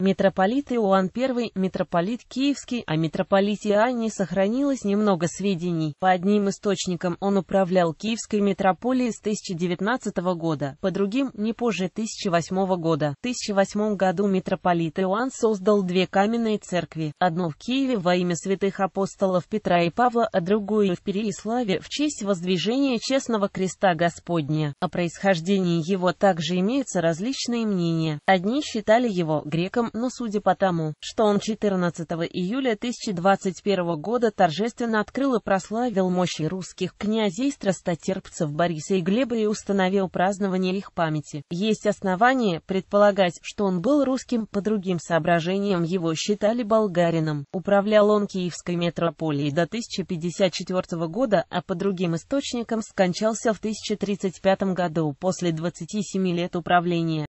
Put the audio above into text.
Митрополит Иоанн I, митрополит Киевский, о а митрополите Анне сохранилось немного сведений. По одним источникам он управлял Киевской митрополией с 1019 года, по другим – не позже 1008 года. В 1008 году митрополит Иоанн создал две каменные церкви, одну в Киеве во имя святых апостолов Петра и Павла, а другую в Переиславе в честь воздвижения честного креста Господня. О происхождении его также имеются различные мнения. Одни считали его греком, но судя по тому, что он 14 июля 1021 года торжественно открыл и прославил мощи русских князей страстотерпцев Бориса и Глеба и установил празднование их памяти, есть основания предполагать, что он был русским по другим соображениям его считали болгарином. Управлял он Киевской метрополией до 1054 года, а по другим источникам скончался в 1035 году после 27 лет управления.